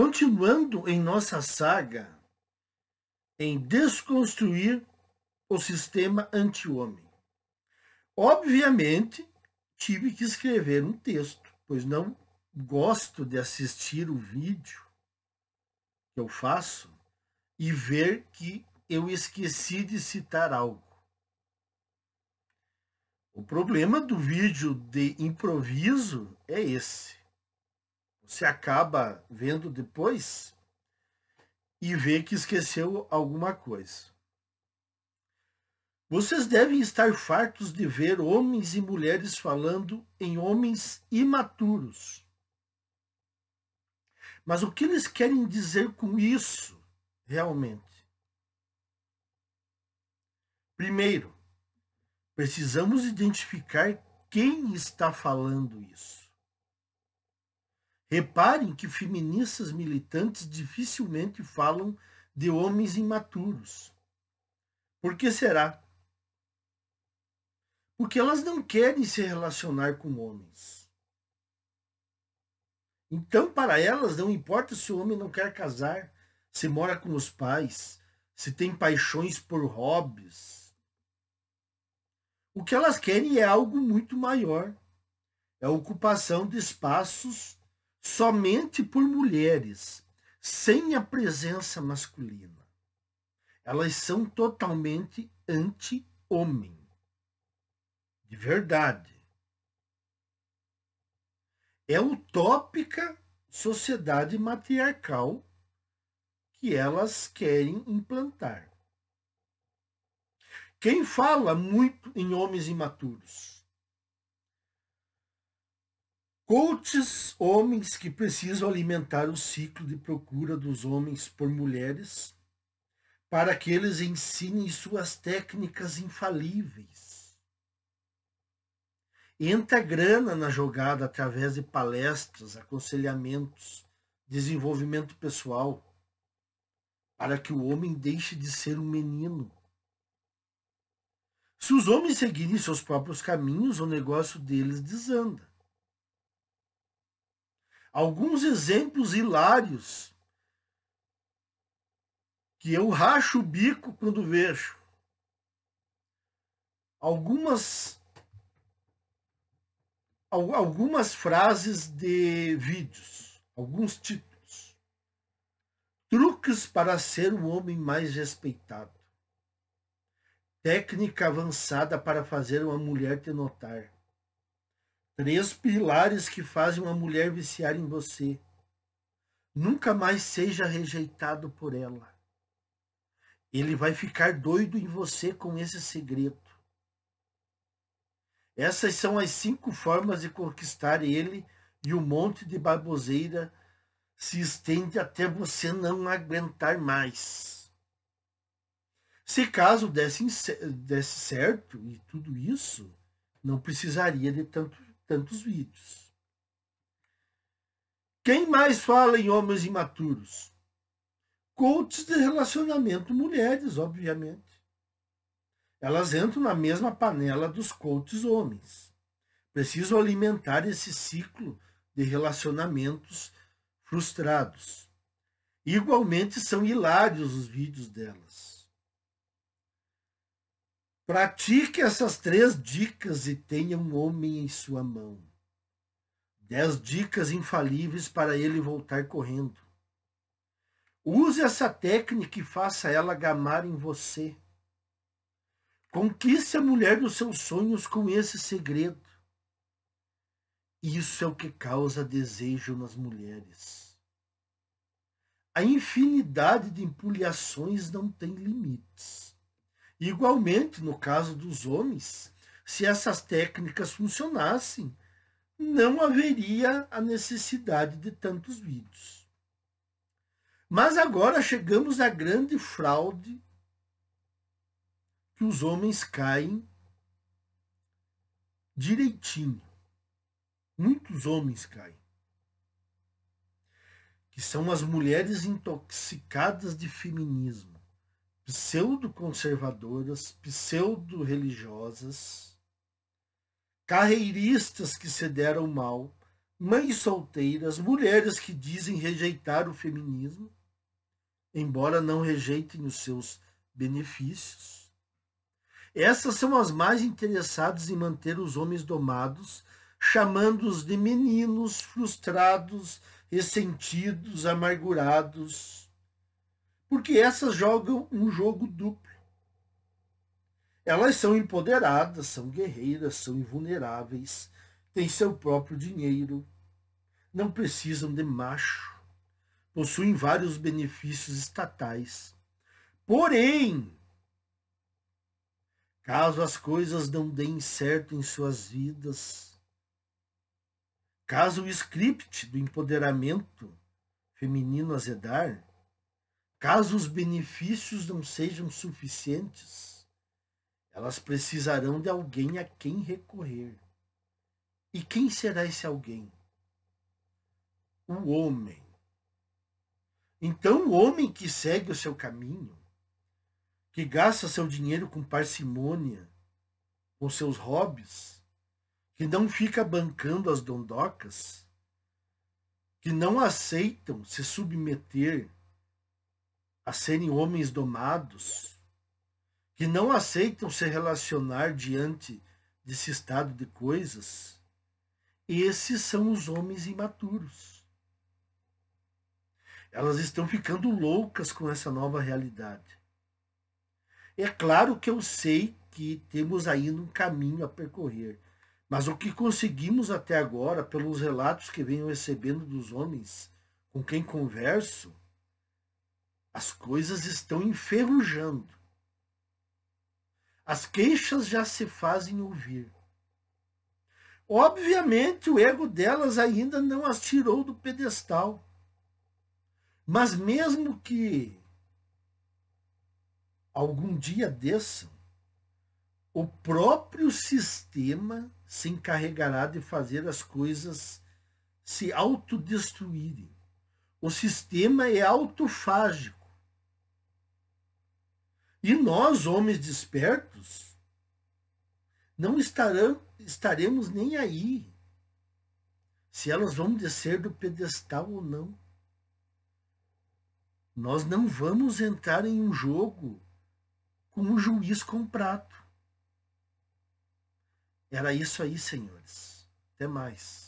Continuando em nossa saga em desconstruir o sistema anti-homem. Obviamente, tive que escrever um texto, pois não gosto de assistir o vídeo que eu faço e ver que eu esqueci de citar algo. O problema do vídeo de improviso é esse se acaba vendo depois e vê que esqueceu alguma coisa. Vocês devem estar fartos de ver homens e mulheres falando em homens imaturos. Mas o que eles querem dizer com isso, realmente? Primeiro, precisamos identificar quem está falando isso. Reparem que feministas militantes dificilmente falam de homens imaturos. Por que será? Porque elas não querem se relacionar com homens. Então, para elas, não importa se o homem não quer casar, se mora com os pais, se tem paixões por hobbies. O que elas querem é algo muito maior. É a ocupação de espaços somente por mulheres, sem a presença masculina. Elas são totalmente anti-homem. De verdade. É utópica sociedade matriarcal que elas querem implantar. Quem fala muito em homens imaturos? Coaches, homens que precisam alimentar o ciclo de procura dos homens por mulheres para que eles ensinem suas técnicas infalíveis. Entra grana na jogada através de palestras, aconselhamentos, desenvolvimento pessoal, para que o homem deixe de ser um menino. Se os homens seguirem seus próprios caminhos, o negócio deles desanda alguns exemplos hilários que eu racho o bico quando vejo. Algumas algumas frases de vídeos, alguns títulos. Truques para ser um homem mais respeitado. Técnica avançada para fazer uma mulher te notar. Três pilares que fazem uma mulher viciar em você. Nunca mais seja rejeitado por ela. Ele vai ficar doido em você com esse segredo. Essas são as cinco formas de conquistar ele e o um monte de baboseira se estende até você não aguentar mais. Se caso desse, desse certo e tudo isso, não precisaria de tanto tantos vídeos. Quem mais fala em homens imaturos? Coaches de relacionamento, mulheres, obviamente. Elas entram na mesma panela dos coaches homens. Precisam alimentar esse ciclo de relacionamentos frustrados. Igualmente são hilários os vídeos delas Pratique essas três dicas e tenha um homem em sua mão. Dez dicas infalíveis para ele voltar correndo. Use essa técnica e faça ela gamar em você. Conquiste a mulher dos seus sonhos com esse segredo. Isso é o que causa desejo nas mulheres. A infinidade de empulhações não tem limites. Igualmente, no caso dos homens, se essas técnicas funcionassem, não haveria a necessidade de tantos vídeos. Mas agora chegamos à grande fraude que os homens caem direitinho. Muitos homens caem. Que são as mulheres intoxicadas de feminismo pseudo-conservadoras, pseudo-religiosas, carreiristas que se deram mal, mães solteiras, mulheres que dizem rejeitar o feminismo, embora não rejeitem os seus benefícios. Essas são as mais interessadas em manter os homens domados, chamando-os de meninos frustrados, ressentidos, amargurados porque essas jogam um jogo duplo. Elas são empoderadas, são guerreiras, são invulneráveis, têm seu próprio dinheiro, não precisam de macho, possuem vários benefícios estatais. Porém, caso as coisas não deem certo em suas vidas, caso o script do empoderamento feminino azedar, Caso os benefícios não sejam suficientes, elas precisarão de alguém a quem recorrer. E quem será esse alguém? O homem. Então, o homem que segue o seu caminho, que gasta seu dinheiro com parcimônia, com seus hobbies, que não fica bancando as dondocas, que não aceitam se submeter a serem homens domados, que não aceitam se relacionar diante desse estado de coisas, esses são os homens imaturos. Elas estão ficando loucas com essa nova realidade. É claro que eu sei que temos ainda um caminho a percorrer, mas o que conseguimos até agora, pelos relatos que venho recebendo dos homens com quem converso, as coisas estão enferrujando. As queixas já se fazem ouvir. Obviamente, o ego delas ainda não as tirou do pedestal. Mas, mesmo que algum dia desçam, o próprio sistema se encarregará de fazer as coisas se autodestruírem. O sistema é autofágico. E nós, homens despertos, não estarão, estaremos nem aí se elas vão descer do pedestal ou não. Nós não vamos entrar em um jogo com um juiz comprado. Era isso aí, senhores. Até mais.